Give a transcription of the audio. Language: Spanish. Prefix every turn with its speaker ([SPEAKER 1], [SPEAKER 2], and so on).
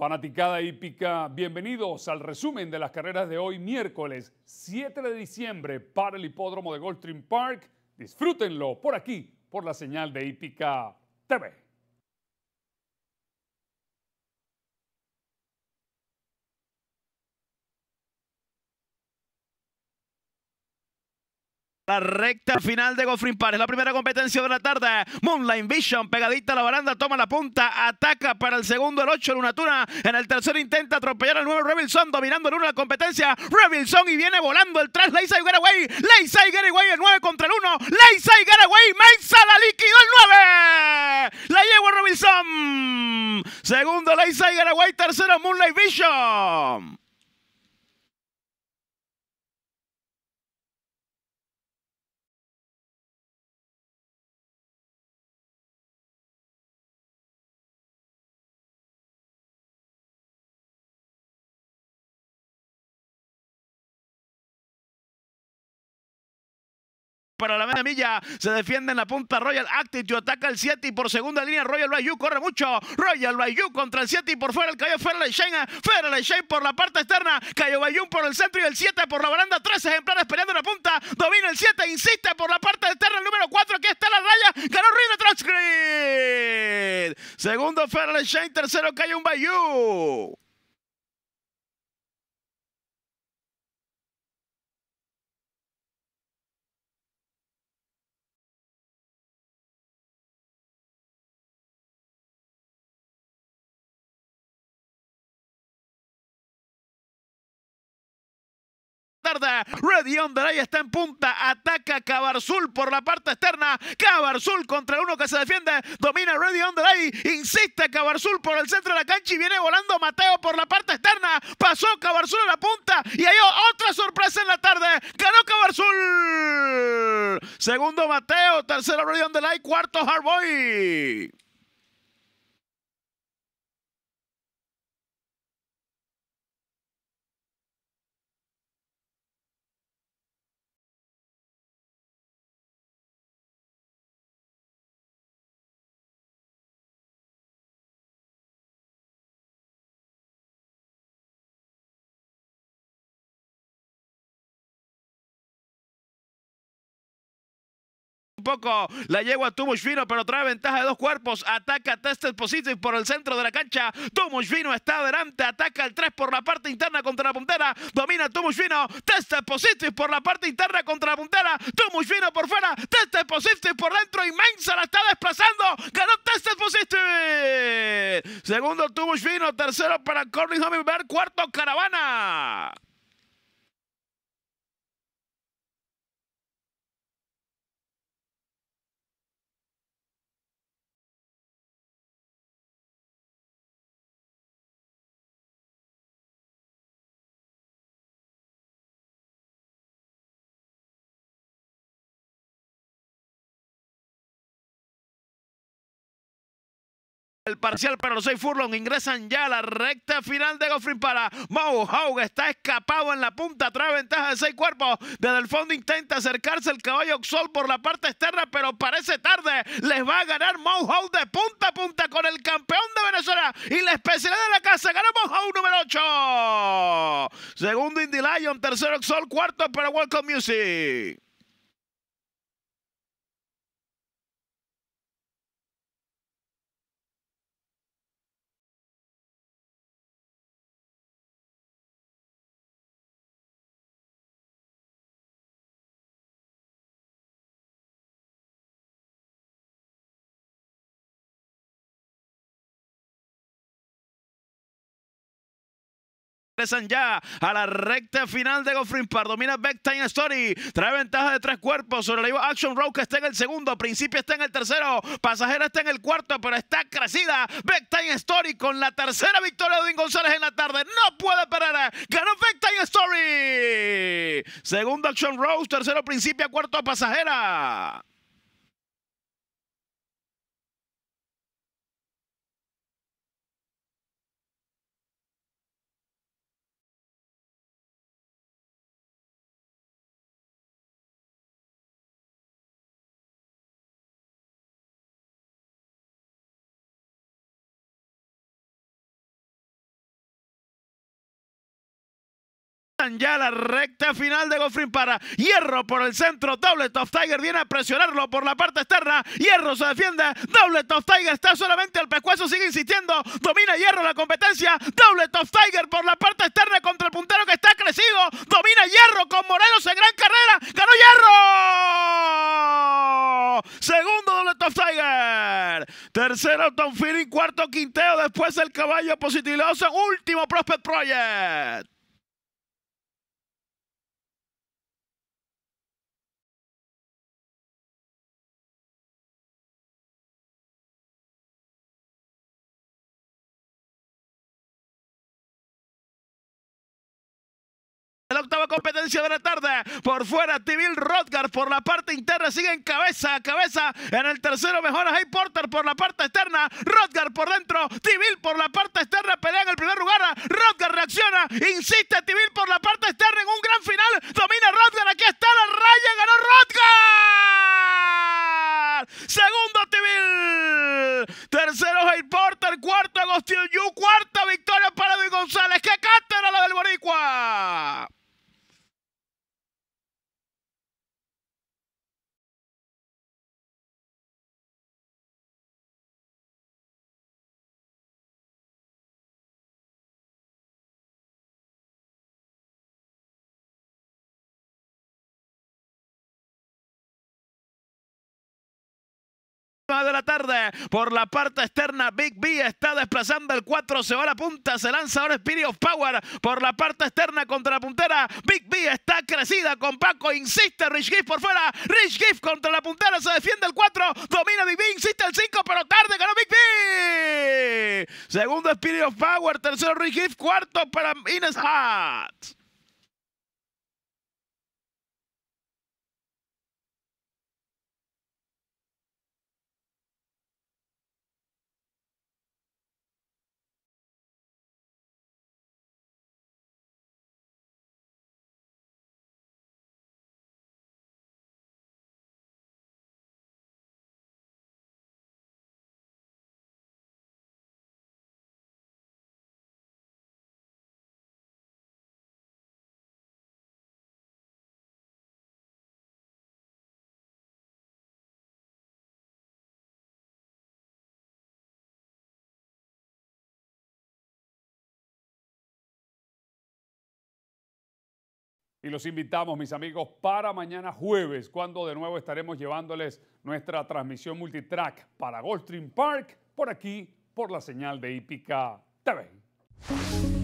[SPEAKER 1] Fanaticada hípica, bienvenidos al resumen de las carreras de hoy, miércoles 7 de diciembre, para el hipódromo de Goldstream Park. Disfrútenlo por aquí, por la señal de hípica TV. La recta final de Goffrin Par. Es la primera competencia de la tarde. Moonlight Vision pegadita a la baranda. Toma la punta. Ataca para el segundo el 8 Lunatuna. En el tercero intenta atropellar al nuevo Revilson. Dominando el 1 la competencia. Revilson y viene volando el 3. Leisa y Getaway. Leisa Getaway. El 9 contra el 1. Leisa y Getaway. la liquidó el 9. La lleva Revilson. Segundo Leisa y Getaway. Tercero Moonlight Vision. para la media milla. Se defiende en la punta Royal Actitude. Ataca el 7 y por segunda línea Royal Bayou. Corre mucho. Royal Bayou contra el 7 y por fuera el cayó Ferrell Shane. Federal Shane por la parte externa. Cayó Bayou por el centro y el 7 por la baranda. Tres ejemplares peleando en la punta. Domina el 7. Insiste por la parte externa el número 4. Aquí está la raya. Ganó Rina Transcript. Segundo Ferrell Shane. Tercero cayó un Bayou. Red on the line, está en punta. Ataca Cabarzul por la parte externa. Cabarzul contra uno que se defiende. Domina Ready the line. Insiste Cabarzul por el centro de la cancha y viene volando Mateo por la parte externa. Pasó Cabarzul a la punta y hay otra sorpresa en la tarde. Ganó Cabarzul. Segundo Mateo. Tercero Ready the line, Cuarto Hardboy. poco. La yegua Tumush Fino, pero trae ventaja de dos cuerpos. Ataca Tested Positive por el centro de la cancha. Tumush está adelante. Ataca el 3 por la parte interna contra la puntera. Domina Tumush Fino. Tested Positive por la parte interna contra la puntera. Tumush por fuera. Tested Positive por dentro. Inmensa la está desplazando. Ganó Tested Positive. Segundo Tumush Tercero para Corning Hummingbird. Cuarto Caravana. El parcial, para los seis furlong ingresan ya a la recta final de Goffrin para Mau Haug. Está escapado en la punta, trae ventaja de seis cuerpos. Desde el fondo intenta acercarse el caballo Oxol por la parte externa, pero parece tarde. Les va a ganar Mau Haug de punta a punta con el campeón de Venezuela y la especialidad de la casa. Gana Mau Haug número 8. Segundo Indy Lion, tercero Oxol, cuarto para Welcome Music. regresan ya a la recta final de Goffrin Park. Domina Time Story. Trae ventaja de tres cuerpos sobre la Ivo Action Rose que está en el segundo. Principio está en el tercero. Pasajera está en el cuarto, pero está crecida. Time Story con la tercera victoria de Edwin González en la tarde. No puede parar. Ganó Time Story. Segundo Action Rose, tercero Principia, cuarto Pasajera. ya la recta final de Goffrin para Hierro por el centro. Doble Top Tiger viene a presionarlo por la parte externa. Hierro se defiende. Doble Top Tiger está solamente al pescuezo. Sigue insistiendo. Domina Hierro la competencia. Doble Top Tiger por la parte externa contra el puntero que está crecido. Domina Hierro con Morelos en gran carrera. ¡Ganó Hierro! Segundo Doble Top Tiger. Tercero Tom Feeling. Cuarto Quinteo. Después el caballo positivo Último Prospect Project. octava competencia de la tarde. Por fuera, Tibil Rodgar por la parte interna sigue en cabeza a cabeza. En el tercero mejora Hay Porter por la parte externa. Rodgar por dentro. Tibil por la parte externa pelea en el primer lugar. Rodgar reacciona. Insiste Tibil por la parte externa en un gran final. Domina Rodgar. Aquí está la raya. Ganó Rodgar. Segundo Tibil. Tercero Hay Porter. Cuarto Agustín de la tarde. Por la parte externa, Big B está desplazando el 4, se va a la punta, se lanza ahora Spirit of Power. Por la parte externa contra la puntera, Big B está crecida con Paco, insiste Rich Gift por fuera. Rich Gift contra la puntera, se defiende el 4, domina Big B, insiste el 5, pero tarde, ganó Big B. Segundo Spirit of Power, tercero Rich Gift, cuarto para Ines Hart. Y los invitamos, mis amigos, para mañana jueves, cuando de nuevo estaremos llevándoles nuestra transmisión multitrack para Goldstream Park, por aquí, por la señal de Hípica TV.